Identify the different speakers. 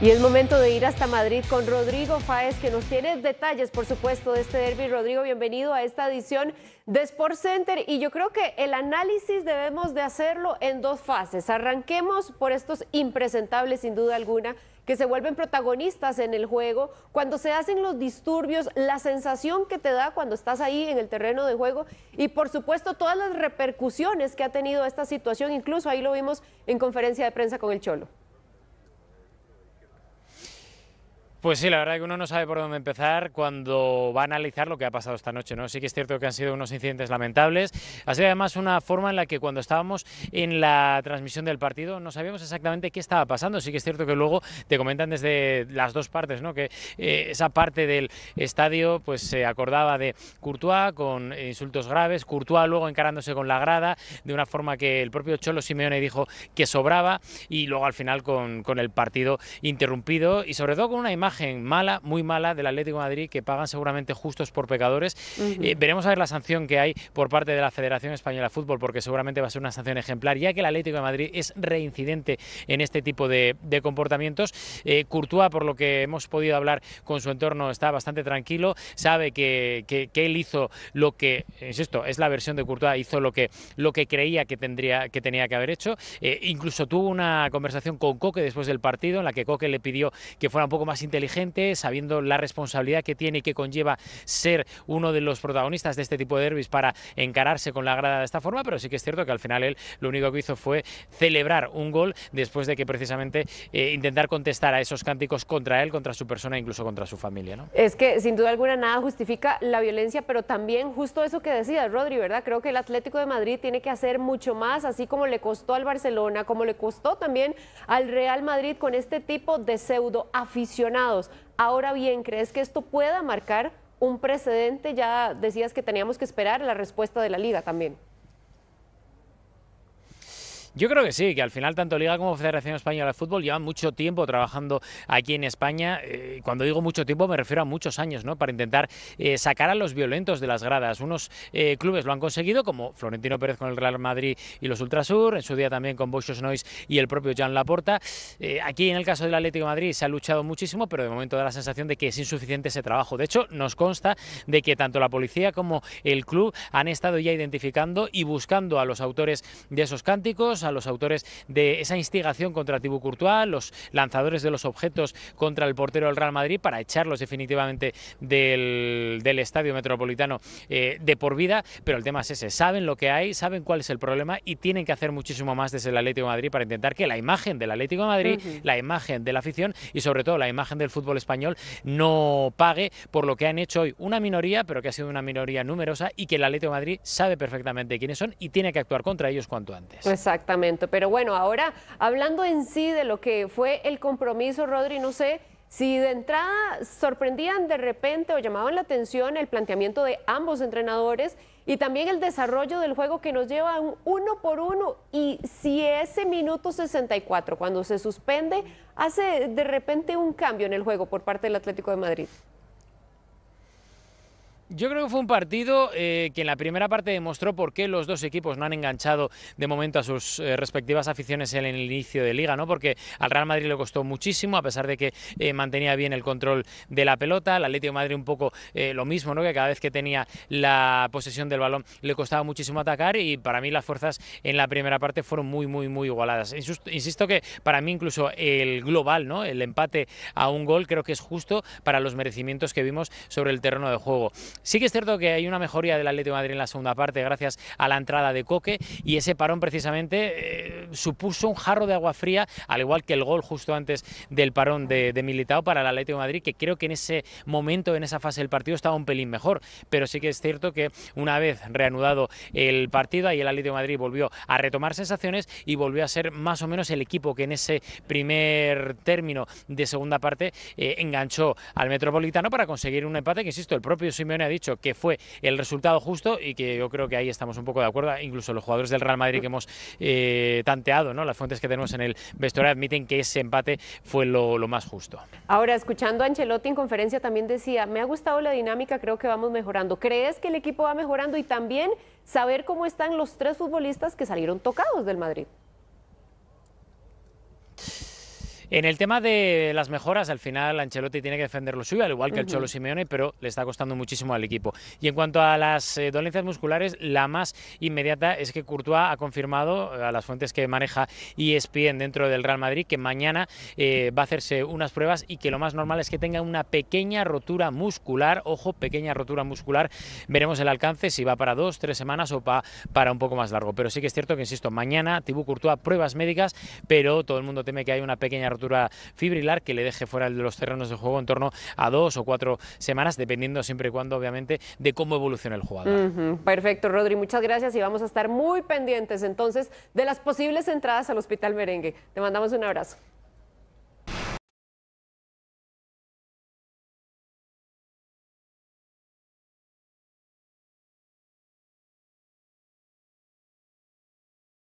Speaker 1: Y es momento de ir hasta Madrid con Rodrigo Fáez, que nos tiene detalles, por supuesto, de este derby. Rodrigo, bienvenido a esta edición de Sport Center. Y yo creo que el análisis debemos de hacerlo en dos fases. Arranquemos por estos impresentables, sin duda alguna, que se vuelven protagonistas en el juego, cuando se hacen los disturbios, la sensación que te da cuando estás ahí en el terreno de juego y por supuesto todas las repercusiones que ha tenido esta situación, incluso ahí lo vimos en conferencia de prensa con el Cholo.
Speaker 2: Pues sí, la verdad que uno no sabe por dónde empezar cuando va a analizar lo que ha pasado esta noche, ¿no? Sí que es cierto que han sido unos incidentes lamentables. Ha sido además una forma en la que cuando estábamos en la transmisión del partido no sabíamos exactamente qué estaba pasando. Sí que es cierto que luego te comentan desde las dos partes, ¿no? Que eh, esa parte del estadio pues se acordaba de Courtois con insultos graves, Courtois luego encarándose con la grada de una forma que el propio Cholo Simeone dijo que sobraba y luego al final con el partido interrumpido y sobre todo con una imagen mala, muy mala del Atlético de Madrid que pagan seguramente justos por pecadores. Eh, veremos a ver la sanción que hay por parte de la Federación Española de Fútbol porque seguramente va a ser una sanción ejemplar ya que el Atlético de Madrid es reincidente en este tipo de, comportamientos. Eh, Courtois, por lo que hemos podido hablar con su entorno, está bastante tranquilo, sabe que, que, él hizo lo que, insisto, es la versión de Courtois, hizo lo que, lo que creía que, tendría, que tenía que haber hecho. Eh, incluso tuvo una conversación con Coque después del partido en la que Coque le pidió que fuera un poco más inteligente inteligente, sabiendo la responsabilidad que tiene y que conlleva ser uno de los protagonistas de este tipo de derbis para encararse con la grada de esta forma, pero sí que es cierto que al final él lo único que hizo fue celebrar un gol después de que precisamente eh, intentar contestar a esos cánticos contra él, contra su persona, incluso contra su familia. ¿no?
Speaker 1: Es que sin duda alguna nada justifica la violencia, pero también justo eso que decías, Rodri, ¿verdad? Creo que el Atlético de Madrid tiene que hacer mucho más, así como le costó al Barcelona, como le costó también al Real Madrid con este tipo de pseudo aficionado. Ahora bien, ¿crees que esto pueda marcar un precedente? Ya decías que teníamos que esperar la respuesta de la liga también.
Speaker 2: Yo creo que sí, que al final tanto Liga como Federación Española de Fútbol llevan mucho tiempo trabajando aquí en España. Eh, cuando digo mucho tiempo me refiero a muchos años, ¿no? Para intentar eh, sacar a los violentos de las gradas. Unos eh, clubes lo han conseguido, como Florentino Pérez con el Real Madrid y los Ultrasur, en su día también con Bochos Nois y el propio Jean Laporta. aquí en el caso del Atlético Madrid se ha luchado muchísimo, pero de momento da la sensación de que es insuficiente ese trabajo. De hecho, nos consta de que tanto la policía como el club han estado ya identificando y buscando a los autores de esos cánticos a los autores de esa instigación contra Tibu Courtois, los lanzadores de los objetos contra el portero del Real Madrid para echarlos definitivamente del, estadio metropolitano eh, de por vida. Pero el tema es ese, saben lo que hay, saben cuál es el problema y tienen que hacer muchísimo más desde el Atlético Madrid para intentar que la imagen del Atlético de Madrid, la imagen de la afición y sobre todo la imagen del fútbol español no pague por lo que han hecho hoy una minoría, pero que ha sido una minoría numerosa y que el Atlético Madrid sabe perfectamente quiénes son y tiene que actuar contra ellos cuanto antes.
Speaker 1: Exacto pero bueno, ahora hablando en sí de lo que fue el compromiso, Rodri, no sé si de entrada sorprendían de repente o llamaban la atención el planteamiento de ambos entrenadores y también el desarrollo del juego que nos lleva a un uno por uno y si ese minuto 64 cuando se suspende hace de repente un cambio en el juego por parte del Atlético de Madrid.
Speaker 2: Yo creo que fue un partido eh, que en la primera parte demostró por qué los dos equipos no han enganchado de momento a sus eh, respectivas aficiones en el inicio de liga, ¿no? Porque al Real Madrid le costó muchísimo, a pesar de que eh, mantenía bien el control de la pelota. Al Atlético de Madrid un poco lo mismo, ¿no? Que cada vez que tenía la posesión del balón le costaba muchísimo atacar y para mí las fuerzas en la primera parte fueron muy, muy, muy igualadas. Insisto que para mí incluso el global, ¿no? El empate a un gol creo que es justo para los merecimientos que vimos sobre el terreno de juego. Sí que es cierto que hay una mejoría del Atlético de Madrid en la segunda parte gracias a la entrada de Coque y ese parón precisamente eh, supuso un jarro de agua fría, al igual que el gol justo antes del parón de, de Militao para el Atlético de Madrid, que creo que en ese momento, en esa fase del partido, estaba un pelín mejor. Pero sí que es cierto que una vez reanudado el partido, ahí el Atlético de Madrid volvió a retomar sensaciones y volvió a ser más o menos el equipo que en ese primer término de segunda parte eh, enganchó al Metropolitano para conseguir un empate que, insisto, el propio Simeone ha dicho que fue el resultado justo y que yo creo que ahí estamos un poco de acuerdo, incluso los jugadores del Real Madrid que hemos eh, las fuentes que tenemos en el vestuario admiten que ese empate fue lo, lo más justo.
Speaker 1: Ahora, escuchando a Ancelotti en conferencia también decía, me ha gustado la dinámica, creo que vamos mejorando. ¿Crees que el equipo va mejorando y también saber cómo están los tres futbolistas que salieron tocados del Madrid?
Speaker 2: En el tema de las mejoras, al final Ancelotti tiene que defender lo suyo, al igual que el Cholo Simeone, pero le está costando muchísimo al equipo. Y en cuanto a las eh, dolencias musculares, la más inmediata es que Courtois ha confirmado eh, a las fuentes que maneja y e ESPN dentro del Real Madrid que mañana eh, va a hacerse unas pruebas y que lo más normal es que tenga una pequeña rotura muscular, ojo, pequeña rotura muscular. Veremos el alcance si va para dos, tres semanas o para un poco más largo. Pero sí que es cierto que, insisto, mañana Tibú Courtois pruebas médicas, pero todo el mundo teme que hay una pequeña rotura fibrilar que le deje fuera de los terrenos de juego en torno a dos o cuatro semanas, dependiendo siempre y cuando, obviamente, de cómo evoluciona el
Speaker 1: jugador. Perfecto, Rodri, muchas gracias y vamos a estar muy pendientes entonces de las posibles entradas al Hospital Merengue. Te mandamos un abrazo.